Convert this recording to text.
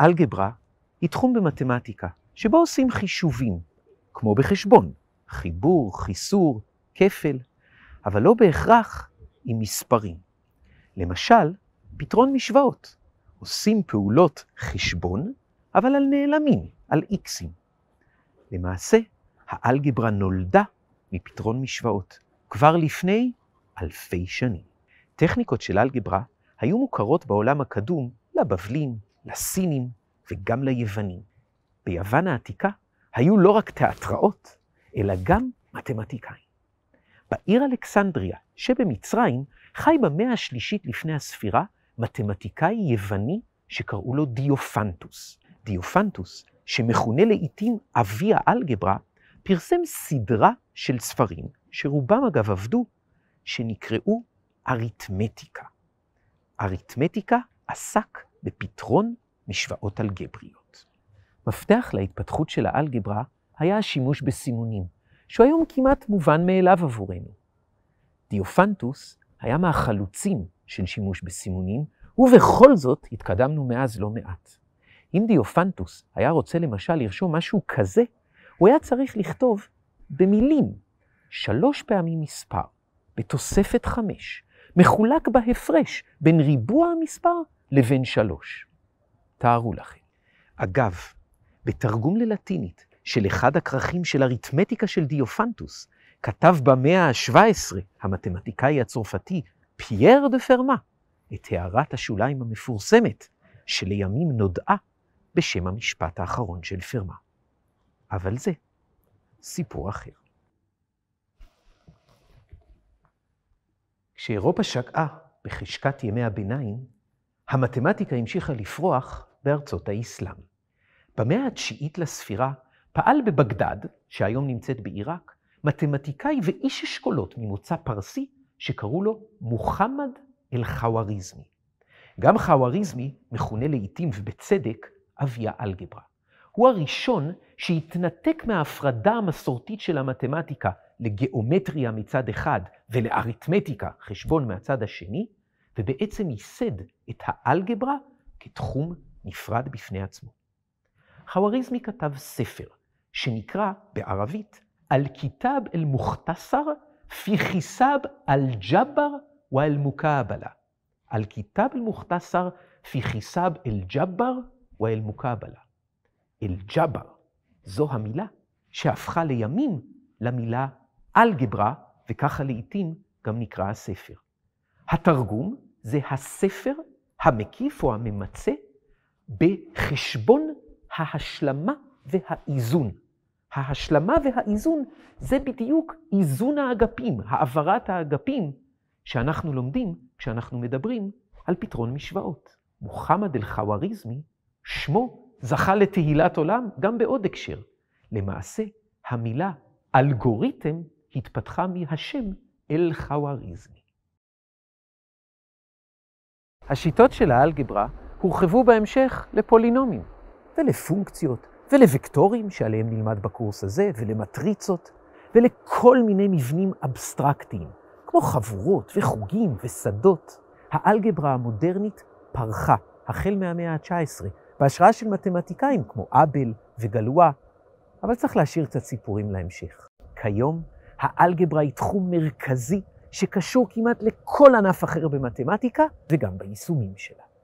אלגברה היא תחום במתמטיקה שבו עושים חישובים, כמו בחשבון, חיבור, חיסור, כפל, אבל לא בהכרח עם מספרים. למשל, פתרון משוואות. עושים פעולות חשבון, אבל על נעלמים, על איקסים. למעשה, האלגברה נולדה מפתרון משוואות, כבר לפני אלפי שנים. טכניקות של אלגברה היו מוכרות בעולם הקדום לבבלים, לסינים וגם ליוונים. ביוון העתיקה היו לא רק תיאטראות, אלא גם מתמטיקאים. בעיר אלכסנדריה שבמצרים חי במאה השלישית לפני הספירה מתמטיקאי יווני שקראו לו דיופנטוס. דיופנטוס, שמכונה לעיתים אבי האלגברה, פרסם סדרה של ספרים, שרובם אגב עבדו, שנקראו אריתמטיקה. אריתמטיקה עסק בפתרון משוואות אלגבריות. מפתח להתפתחות של האלגברה היה השימוש בסימונים, שהוא היום כמעט מובן מאליו עבורנו. דיופנטוס היה מהחלוצים של שימוש בסימונים, ובכל זאת התקדמנו מאז לא מעט. אם דיופנטוס היה רוצה למשל לרשום משהו כזה, הוא היה צריך לכתוב במילים שלוש פעמים מספר, בתוספת חמש, מחולק בהפרש בין ריבוע המספר לבין שלוש. תארו לכם. אגב, בתרגום ללטינית של אחד הכרכים של אריתמטיקה של דיופנטוס, כתב במאה ה-17 המתמטיקאי הצרפתי פייר דה פרמה את הערת השוליים המפורסמת, שלימים נודעה בשם המשפט האחרון של פרמה. אבל זה סיפור אחר. כשאירופה שקעה בחשקת ימי הביניים, המתמטיקה המשיכה לפרוח בארצות האסלאם. במאה התשיעית לספירה פעל בבגדד, שהיום נמצאת בעיראק, מתמטיקאי ואיש אשכולות ממוצא פרסי שקראו לו מוחמד אל-חוואריזמי. גם חוואריזמי מכונה לעיתים ובצדק אבי האלגברה. הוא הראשון שהתנתק מההפרדה המסורתית של המתמטיקה לגיאומטריה מצד אחד ולאריתמטיקה, חשבון מהצד השני, ובעצם ייסד את האלגברה כתחום נפרד בפני עצמו. חוואריזמי כתב ספר שנקרא בערבית אל כיתב אל-מוכתסר פי חיסב אל ג'אבר ואל-מוקאבלה. אל כיתב אל-מוכתסר פי חיסב אל ג'אבר ואל-מוקאבלה. אל ג'אבר, זו המילה שהפכה לימים למילה אלגברה, וככה לעיתים גם נקרא הספר. התרגום זה הספר המקיף או הממצה בחשבון ההשלמה והאיזון. ההשלמה והאיזון זה בדיוק איזון האגפים, העברת האגפים שאנחנו לומדים כשאנחנו מדברים על פתרון משוואות. מוחמד אל-חוואריזמי, שמו זכה לתהילת עולם גם בעוד הקשר. למעשה, המילה אלגוריתם התפתחה מהשם אל-חוואריזמי. השיטות של האלגברה הורחבו בהמשך לפולינומים, ולפונקציות, ולווקטורים שעליהם נלמד בקורס הזה, ולמטריצות, ולכל מיני מבנים אבסטרקטיים, כמו חבורות וחוגים ושדות. האלגברה המודרנית פרחה החל מהמאה ה-19, בהשראה של מתמטיקאים כמו אבל וגלואה, אבל צריך להשאיר קצת סיפורים להמשך. כיום, האלגברה היא תחום מרכזי שקשור כמעט לכל ענף אחר במתמטיקה וגם ביישומים שלה.